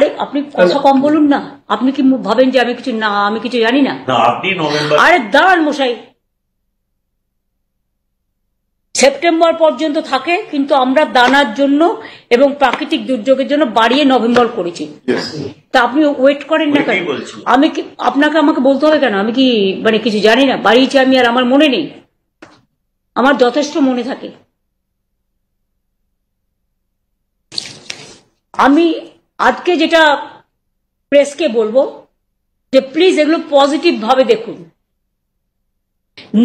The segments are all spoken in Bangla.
আরে আপনি কথা কম বলুন না আপনি কি ভাবেন যে আমি কিছু না আমি কিছু জানি না আরে দাঁড়ান মশাই সেপ্টেম্বর পর্যন্ত থাকে কিন্তু আমরা দানার জন্য এবং প্রাকৃতিক দুর্যোগের জন্য বাড়িয়ে নভেম্বর করেছি তা আপনি ওয়েট করেন না কেন আমি কি আপনাকে আমাকে বলতে হবে কেন আমি কি মানে কিছু জানি না বাড়িয়েছি আমি আর আমার মনে নেই আমার যথেষ্ট মনে থাকে আমি আজকে যেটা প্রেসকে বলবো যে প্লিজ এগুলো পজিটিভ ভাবে দেখুন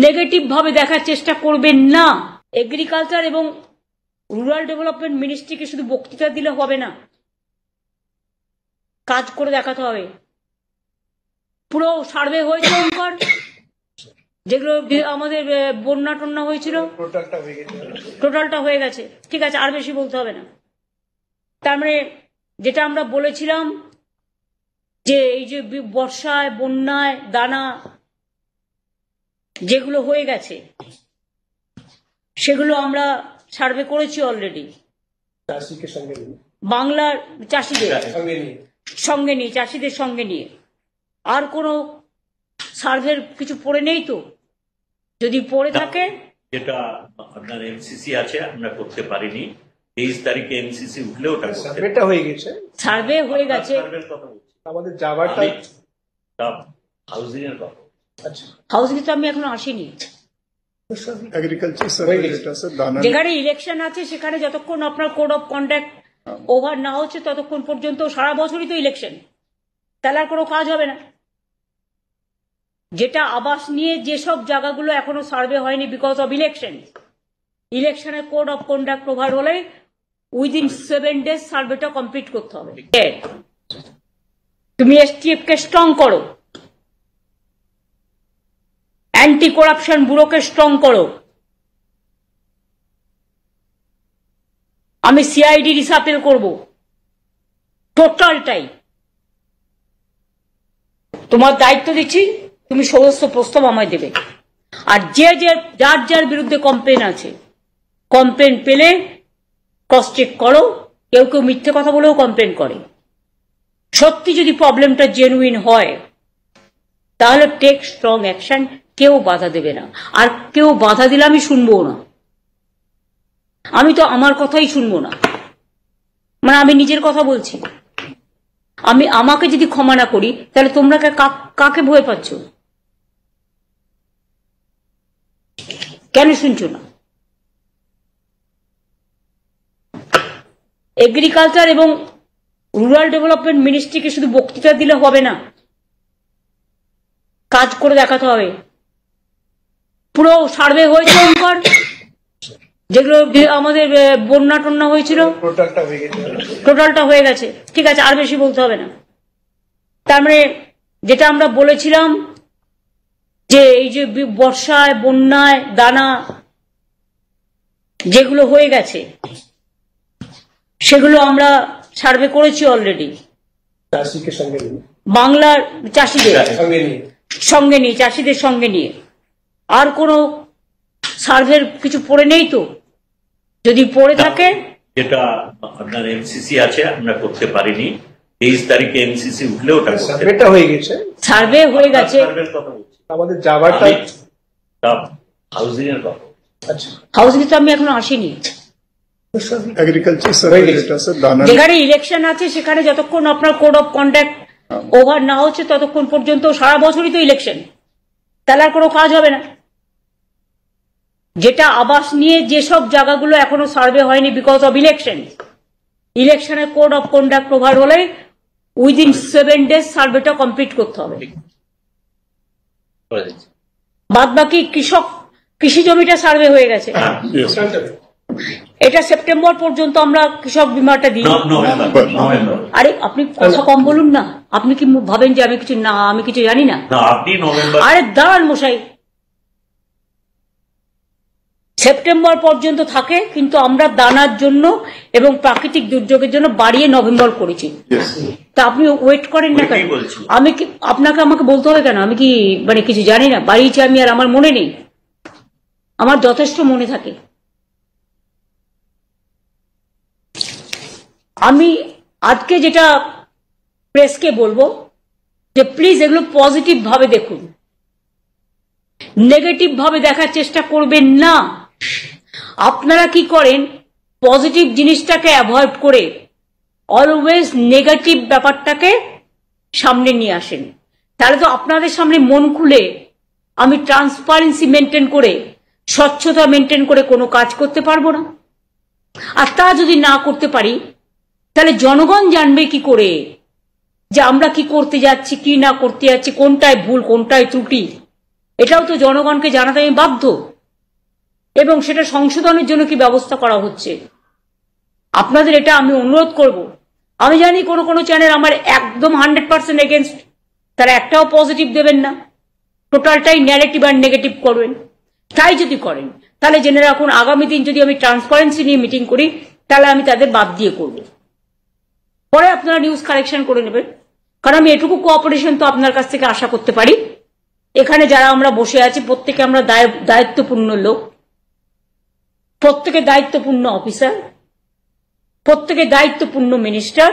নেগেটিভ ভাবে দেখার চেষ্টা করবেন না এগ্রিকালচার এবং রুরাল ডেভেলপমেন্ট মিনিস্ট্রিকে শুধু বক্তৃতা দিলে হবে না কাজ করে দেখাতে হবে পুরো সার্ভে হয়েছে যেগুলো আমাদের বন্যা টন্যা হয়েছিল টোটালটা হয়ে গেছে ঠিক আছে আর বেশি বলতে হবে না তার মানে যেটা আমরা বলেছিলাম যে এই যে বর্ষায় বন্যায় দানা যেগুলো হয়ে গেছে সেগুলো আমরা সার্ভে করেছি অলরেডি বাংলার চাষিদের সঙ্গে নিয়ে চাষিদের সঙ্গে নিয়ে আর কোনো সার্ভের কিছু পড়ে নেই তো যদি পড়ে থাকে যেটা আপনার এমসিসি আছে আমরা করতে পারিনি তেইশ তারিখে এমসিসি উঠলে ওটা সার্ভেটা হয়ে গেছে সার্ভে হয়ে গেছে আমাদের যাওয়াটা হাউসিং এর কথা আচ্ছা তো আমি এখনো আসিনি যেখানে ইলেকশন আছে সেখানে যতক্ষণ আপনার কোড অফ কন্ডাক্ট ওভার না হচ্ছে ততক্ষণ পর্যন্ত সারা বছরই তো ইলেকশন তাহলে আর কোনো কাজ হবে না যেটা আবাস নিয়ে যেসব জায়গাগুলো এখনো সার্ভে হয়নি বিকজ অব ইলেকশন ইলেকশনের কোড অফ কন্ডাক্ট ওভার হলে উইদিন সেভেন ডেজ সার্ভেটা কমপ্লিট করতে হবে তুমি এসটিএফ কে স্ট্রং করো অ্যান্টি করাপশন ব্যুরোকে স্ট্রং করো আমি সিআইডি রিসাপেল করব টোটালটাই তোমার দায়িত্ব দিচ্ছি তুমি সমস্ত প্রস্তাব আমায় দেবে আর যে যে যার যার বিরুদ্ধে কমপ্লেন আছে কমপ্লেন পেলে ক্রস চেক করো কেউ কেউ মিথ্যে কথা বলেও কমপ্লেন করে সত্যি যদি প্রবলেমটা জেনুইন হয় তাহলে টেক স্ট্রং অ্যাকশন কেউ বাধা দেবে না আর কেউ বাধা দিলে আমি শুনবো না আমি তো আমার কথাই শুনবো না মানে আমি নিজের কথা বলছি আমি আমাকে যদি ক্ষমা না করি তাহলে তোমরা কাকে ভয় পাচ্ছ কেন শুনছো না এগ্রিকালচার এবং রুরাল ডেভেলপমেন্ট মিনিস্ট্রিকে শুধু বক্তৃতা দিলে হবে না কাজ করে দেখাতে হবে পুরো সার্ভে হয়েছে যেগুলো আমাদের বন্যা টন্যা হয়েছিল টোটালটা হয়ে গেছে ঠিক আছে আর বেশি বলতে হবে না তার মানে যেটা আমরা বলেছিলাম যে এই যে বর্ষায় বন্যায় দানা যেগুলো হয়ে গেছে সেগুলো আমরা সার্ভে করেছি অলরেডি বাংলার চাষিদের সঙ্গে নিয়ে চাষিদের সঙ্গে নিয়ে আর কোন সার্ভের কিছু পড়ে নেই তো যদি পড়ে থাকে যেটা আপনার এমসিসি আছে আমরা করতে পারিনি তেইশ তারিখে এমসিসি উঠলে ওটা সার্ভেটা হয়ে গেছে সার্ভে হয়ে গেছে আমাদের যাওয়ারটা হাউজিং এর কথা হাউজিং আচ্ছা। তো আমি এখনো আসিনি যেখানে ইলেকশন আছে সেখানে যতক্ষণ আপনার কোড অফ কন্ডাক্ট ওভার না হচ্ছে ততক্ষণ পর্যন্ত সারা বছরই তো ইলেকশন তাহলে আর কোনো কাজ হবে না যেটা আবাস নিয়ে যেসব জায়গাগুলো এখনো সার্ভে হয়নি বিকজ অব ইলেকশন ইলেকশনের কোড অফ কন্ডাক্ট প্রভার হলে উইদিন সেভেন ডেজ সার্ভেটা কমপ্লিট করতে হবে বাদ বাকি কৃষক কৃষি জমিটা সার্ভে হয়ে গেছে এটা সেপ্টেম্বর পর্যন্ত আমরা কৃষক বিমাটা দিই আরে আপনি কথা কম বলুন না আপনি কি ভাবেন যে আমি কিছু না আমি কিছু জানি না আরে দাঁড়ান মশাই সেপ্টেম্বর পর্যন্ত থাকে কিন্তু আমরা দানার জন্য এবং প্রাকৃতিক দুর্যোগের জন্য বাড়িয়ে নভেম্বর করেছি তা আপনি ওয়েট করেন না কেন আমি কি আপনাকে আমাকে বলতে হবে কেন আমি কি মানে কিছু জানি না বাড়িয়েছি আমি আর আমার মনে নেই আমার যথেষ্ট মনে থাকে আমি আজকে যেটা প্রেসকে বলবো যে প্লিজ এগুলো পজিটিভ ভাবে দেখুন নেগেটিভ ভাবে দেখার চেষ্টা করবেন না আপনারা কি করেন পজিটিভ জিনিসটাকে অ্যাভয়েড করে অলওয়েজ নেগেটিভ ব্যাপারটাকে সামনে নিয়ে আসেন তাহলে তো আপনাদের সামনে মন খুলে আমি ট্রান্সপারেন্সি মেনটেন করে স্বচ্ছতা মেনটেন করে কোনো কাজ করতে পারবো না আর তা যদি না করতে পারি তাহলে জনগণ জানবে কি করে যে আমরা কি করতে যাচ্ছি কি না করতে যাচ্ছি কোনটায় ভুল কোনটায় ত্রুটি এটাও তো জনগণকে জানাতে আমি বাধ্য এবং সেটা সংশোধনের জন্য কি ব্যবস্থা করা হচ্ছে আপনাদের এটা আমি অনুরোধ করব আমি জানি কোনো কোনো চ্যানেল আমার একদম হান্ড্রেড পার্সেন্ট এগেনস্ট তারা একটাও পজিটিভ দেবেন না টোটালটাই ন্যারেটিভ আর নেগেটিভ করবেন তাই যদি করেন তাহলে জেনে রাখুন আগামী দিন যদি আমি ট্রান্সপারেন্সি নিয়ে মিটিং করি তাহলে আমি তাদের বাদ দিয়ে করবো পরে আপনারা নিউজ কালেকশন করে নেবেন কারণ আমি এটুকু কোঅপারেশন তো আপনার কাছ থেকে আশা করতে পারি এখানে যারা আমরা বসে আছি প্রত্যেকে আমরা দায়িত্বপূর্ণ লোক প্রত্যেকে দায়িত্বপূর্ণ অফিসার প্রত্যেকে দায়িত্বপূর্ণ মিনিস্টার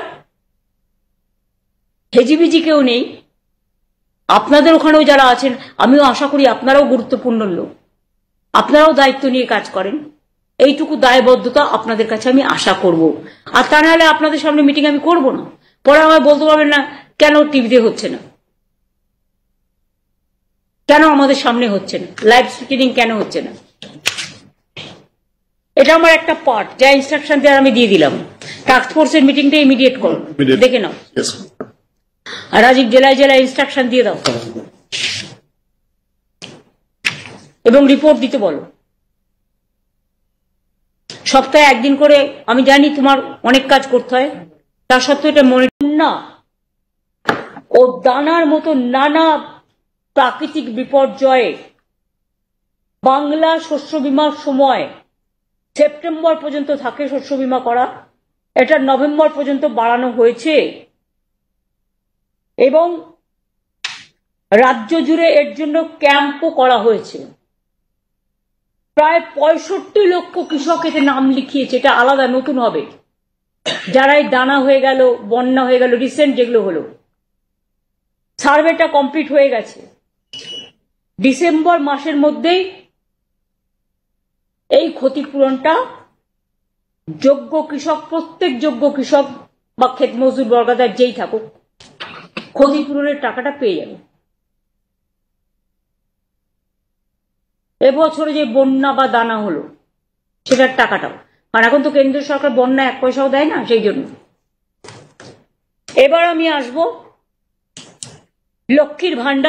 হেজিবিজি কেউ নেই আপনাদের ওখানেও যারা আছেন আমিও আশা করি আপনারাও গুরুত্বপূর্ণ লোক আপনারাও দায়িত্ব নিয়ে কাজ করেন এইটুকু দায়বদ্ধতা আপনাদের কাছে আমি আশা করব আর তা নাহলে আপনাদের সামনে মিটিং আমি করব না পরে আমায় বলতে পারবেন না কেন টিভিতে হচ্ছে না কেন আমাদের সামনে হচ্ছে না লাইভ স্ট্রিমিং কেন হচ্ছে না এটা আমার একটা পার্ট যা ইনস্ট্রাকশন দেওয়ার আমি দিয়ে দিলাম টাস্ক ফোর্সের মিটিংটা ইমিডিয়েট করো দেখে নাও রাজীব জেলায় জেলায় ইনস্ট্রাকশন দিয়ে দাও এবং রিপোর্ট দিতে বলো সপ্তাহে একদিন করে আমি জানি তোমার অনেক কাজ করতে হয় তা সত্ত্বেও এটা মনে না ও দানার মতো নানা প্রাকৃতিক বিপর্যয়ে বাংলা শস্য বিমার সময় সেপ্টেম্বর পর্যন্ত থাকে শস্য বিমা করা এটা নভেম্বর পর্যন্ত বাড়ানো হয়েছে এবং রাজ্য জুড়ে এর জন্য ক্যাম্পও করা হয়েছে প্রায় পঁয়ষট্টি লক্ষ কৃষক এতে নাম লিখিয়েছে এটা আলাদা নতুন হবে যারাই দানা হয়ে গেল বন্যা হয়ে গেল রিসেন্ট যেগুলো হলো সার্ভেটা কমপ্লিট হয়ে গেছে ডিসেম্বর মাসের মধ্যেই এই ক্ষতিপূরণটা যোগ্য কৃষক প্রত্যেক যোগ্য কৃষক বা ক্ষেত মজদুর বর্গাদার যেই থাকুক ক্ষতিপূরণের টাকাটা পেয়ে যাবে এবছরে যে বন্যা বা দানা হলো সেটার টাকাটাও আর এখন তো কেন্দ্রীয় সরকার বন্যা এক পয়সাও দেয় না সেই জন্য এবার আমি আসব লক্ষ্মীর ভাণ্ডার